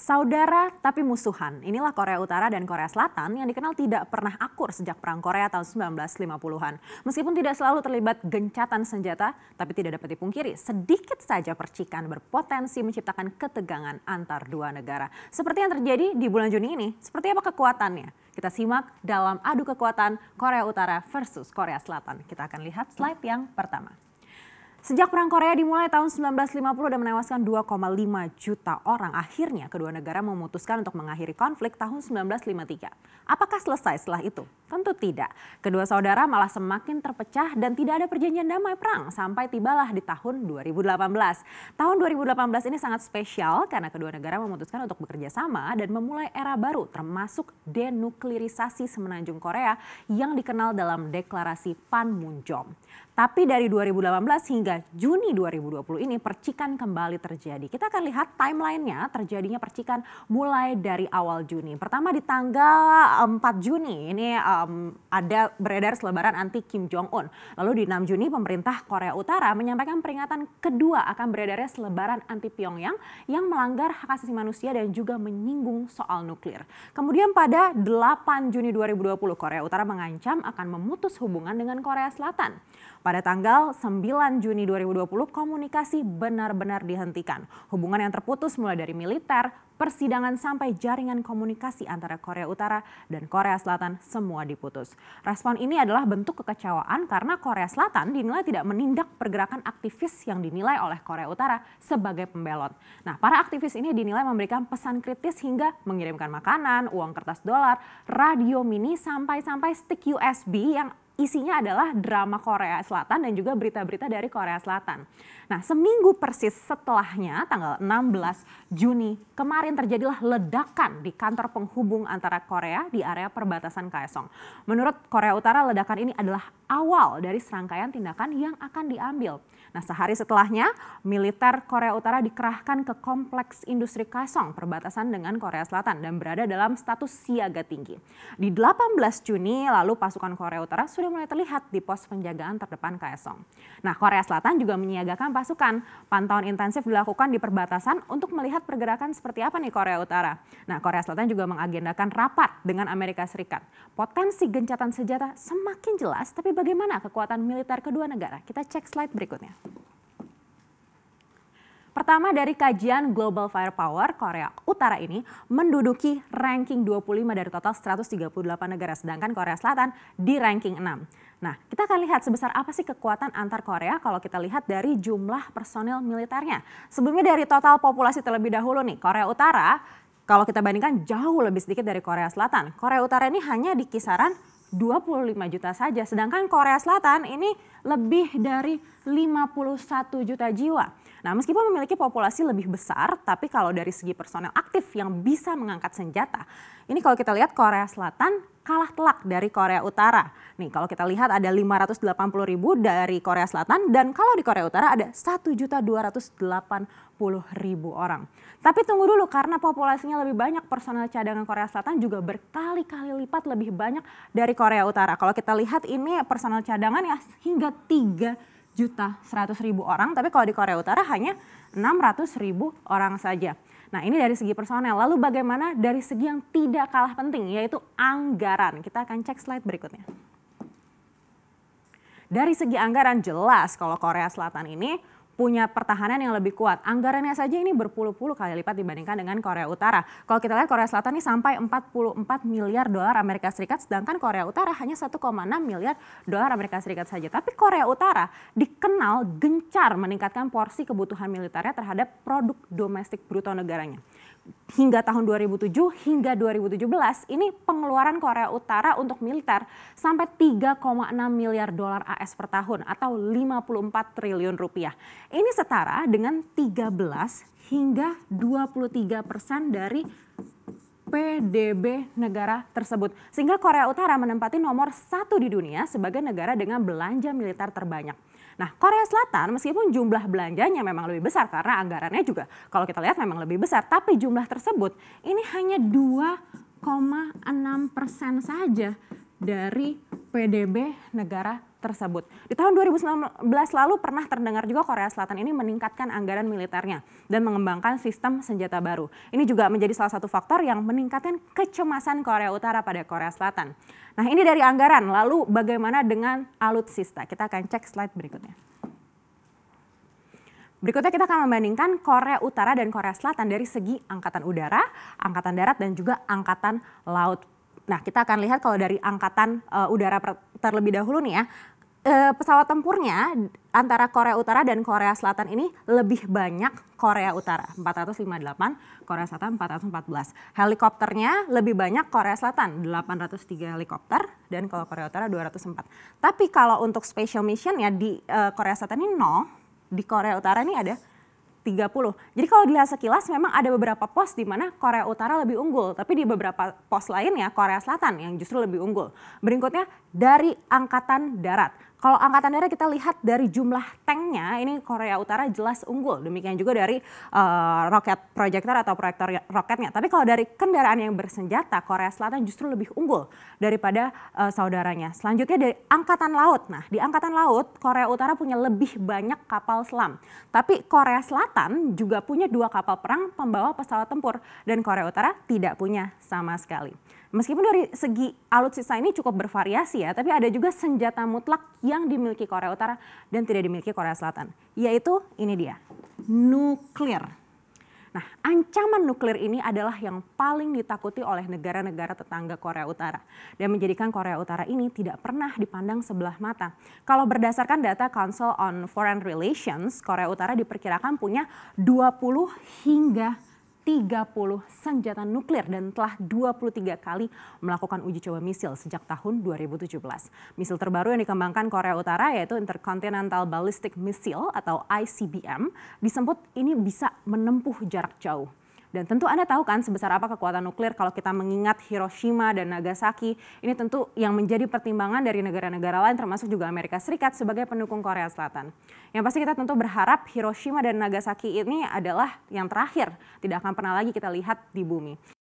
Saudara tapi musuhan, inilah Korea Utara dan Korea Selatan yang dikenal tidak pernah akur sejak Perang Korea tahun 1950-an. Meskipun tidak selalu terlibat gencatan senjata, tapi tidak dapat dipungkiri, sedikit saja percikan berpotensi menciptakan ketegangan antar dua negara. Seperti yang terjadi di bulan Juni ini, seperti apa kekuatannya? Kita simak dalam adu kekuatan Korea Utara versus Korea Selatan. Kita akan lihat slide yang pertama. Sejak Perang Korea dimulai tahun 1950 dan menewaskan 2,5 juta orang, akhirnya kedua negara memutuskan untuk mengakhiri konflik tahun 1953. Apakah selesai setelah itu? Tentu tidak. Kedua saudara malah semakin terpecah dan tidak ada perjanjian damai perang sampai tibalah di tahun 2018. Tahun 2018 ini sangat spesial karena kedua negara memutuskan untuk bekerja sama dan memulai era baru termasuk denuklirisasi semenanjung Korea yang dikenal dalam deklarasi Panmunjom. Tapi dari 2018 hingga hingga Juni 2020 ini percikan kembali terjadi. Kita akan lihat timelinenya terjadinya percikan mulai dari awal Juni. Pertama di tanggal 4 eh, Juni ini um, ada beredar selebaran anti Kim Jong Un. Lalu di 6 Juni pemerintah Korea Utara menyampaikan peringatan kedua akan beredarnya selebaran anti Pyongyang yang melanggar hak asasi manusia dan juga menyinggung soal nuklir. Kemudian pada 8 Juni 2020 Korea Utara mengancam akan memutus hubungan dengan Korea Selatan. Pada tanggal 9 Juni Juni 2020 komunikasi benar-benar dihentikan. Hubungan yang terputus mulai dari militer, persidangan sampai jaringan komunikasi antara Korea Utara dan Korea Selatan semua diputus. Respon ini adalah bentuk kekecewaan karena Korea Selatan dinilai tidak menindak pergerakan aktivis yang dinilai oleh Korea Utara sebagai pembelot. Nah, para aktivis ini dinilai memberikan pesan kritis hingga mengirimkan makanan, uang kertas dolar, radio mini sampai-sampai stick USB yang isinya adalah drama Korea Selatan dan juga berita-berita dari Korea Selatan. Nah, seminggu persis setelahnya tanggal 16 Juni kemarin kemarin terjadilah ledakan di kantor penghubung antara Korea di area perbatasan Kaesong. Menurut Korea Utara, ledakan ini adalah awal dari serangkaian tindakan yang akan diambil. Nah, sehari setelahnya, militer Korea Utara dikerahkan ke kompleks industri Kaesong perbatasan dengan Korea Selatan dan berada dalam status siaga tinggi. Di 18 Juni lalu pasukan Korea Utara sudah mulai terlihat di pos penjagaan terdepan Kaesong. Nah, Korea Selatan juga menyiagakan pasukan. Pantauan intensif dilakukan di perbatasan untuk melihat pergerakan seperti apa nih Korea Utara. Nah Korea Selatan juga mengagendakan rapat dengan Amerika Serikat. Potensi gencatan senjata semakin jelas, tapi bagaimana kekuatan militer kedua negara? Kita cek slide berikutnya. Pertama dari kajian Global Firepower, Korea Utara ini menduduki ranking 25 dari total 138 negara, sedangkan Korea Selatan di ranking 6. Nah, kita akan lihat sebesar apa sih kekuatan antar Korea kalau kita lihat dari jumlah personil militernya. Sebelumnya dari total populasi terlebih dahulu nih, Korea Utara kalau kita bandingkan jauh lebih sedikit dari Korea Selatan. Korea Utara ini hanya di kisaran 25 juta saja, sedangkan Korea Selatan ini lebih dari 51 juta jiwa. Nah, meskipun memiliki populasi lebih besar, tapi kalau dari segi personel aktif yang bisa mengangkat senjata, ini kalau kita lihat Korea Selatan kalah telak dari Korea Utara. Nih, kalau kita lihat ada 580 ribu dari Korea Selatan dan kalau di Korea Utara ada 1.280 ribu orang. Tapi tunggu dulu karena populasinya lebih banyak, personel cadangan Korea Selatan juga berkali-kali lipat lebih banyak dari Korea Utara. Kalau kita lihat ini personel cadangan ya hingga 3 juta 100 ribu orang, tapi kalau di Korea Utara hanya 600 ribu orang saja. Nah ini dari segi personel, lalu bagaimana dari segi yang tidak kalah penting yaitu anggaran. Kita akan cek slide berikutnya. Dari segi anggaran jelas kalau Korea Selatan ini punya pertahanan yang lebih kuat. Anggarannya saja ini berpuluh-puluh kali lipat dibandingkan dengan Korea Utara. Kalau kita lihat Korea Selatan ini sampai 44 miliar dolar Amerika Serikat, sedangkan Korea Utara hanya 1,6 miliar dolar Amerika Serikat saja. Tapi Korea Utara dikenal gencar meningkatkan porsi kebutuhan militernya terhadap produk domestik bruto negaranya hingga tahun 2007 hingga 2017 ini pengeluaran Korea Utara untuk militer sampai 3,6 miliar dolar AS per tahun atau 54 triliun rupiah. Ini setara dengan 13 hingga 23 persen dari PDB negara tersebut. Sehingga Korea Utara menempati nomor satu di dunia sebagai negara dengan belanja militer terbanyak. Nah, Korea Selatan meskipun jumlah belanjanya memang lebih besar karena anggarannya juga kalau kita lihat memang lebih besar, tapi jumlah tersebut ini hanya 2,6 persen saja dari PDB negara tersebut. Di tahun 2019 lalu pernah terdengar juga Korea Selatan ini meningkatkan anggaran militernya dan mengembangkan sistem senjata baru. Ini juga menjadi salah satu faktor yang meningkatkan kecemasan Korea Utara pada Korea Selatan. Nah ini dari anggaran, lalu bagaimana dengan alutsista? Kita akan cek slide berikutnya. Berikutnya kita akan membandingkan Korea Utara dan Korea Selatan dari segi angkatan udara, angkatan darat, dan juga angkatan laut Nah, kita akan lihat kalau dari angkatan uh, udara terlebih dahulu nih ya, uh, pesawat tempurnya antara Korea Utara dan Korea Selatan ini lebih banyak Korea Utara 458, Korea Selatan 414. Helikopternya lebih banyak Korea Selatan 803 helikopter dan kalau Korea Utara 204. Tapi kalau untuk special mission ya di uh, Korea Selatan ini nol, di Korea Utara ini ada 30. Jadi kalau dilihat sekilas memang ada beberapa pos di mana Korea Utara lebih unggul, tapi di beberapa pos lainnya Korea Selatan yang justru lebih unggul. Berikutnya dari Angkatan Darat. Kalau angkatan darat kita lihat dari jumlah tanknya, ini Korea Utara jelas unggul. Demikian juga dari uh, roket proyektor atau proyektor ya, roketnya. Tapi kalau dari kendaraan yang bersenjata, Korea Selatan justru lebih unggul daripada uh, saudaranya. Selanjutnya dari angkatan laut. Nah, di angkatan laut Korea Utara punya lebih banyak kapal selam. Tapi Korea Selatan juga punya dua kapal perang pembawa pesawat tempur dan Korea Utara tidak punya sama sekali. Meskipun dari segi alutsista ini cukup bervariasi ya, tapi ada juga senjata mutlak yang dimiliki Korea Utara dan tidak dimiliki Korea Selatan, yaitu ini dia, nuklir. Nah, ancaman nuklir ini adalah yang paling ditakuti oleh negara-negara tetangga Korea Utara dan menjadikan Korea Utara ini tidak pernah dipandang sebelah mata. Kalau berdasarkan data Council on Foreign Relations, Korea Utara diperkirakan punya 20 hingga 30 senjata nuklir dan telah 23 kali melakukan uji coba misil sejak tahun 2017. Misil terbaru yang dikembangkan Korea Utara yaitu Intercontinental Ballistic Missile atau ICBM disebut ini bisa menempuh jarak jauh. Dan tentu Anda tahu kan sebesar apa kekuatan nuklir kalau kita mengingat Hiroshima dan Nagasaki. Ini tentu yang menjadi pertimbangan dari negara-negara lain termasuk juga Amerika Serikat sebagai pendukung Korea Selatan. Yang pasti kita tentu berharap Hiroshima dan Nagasaki ini adalah yang terakhir. Tidak akan pernah lagi kita lihat di bumi.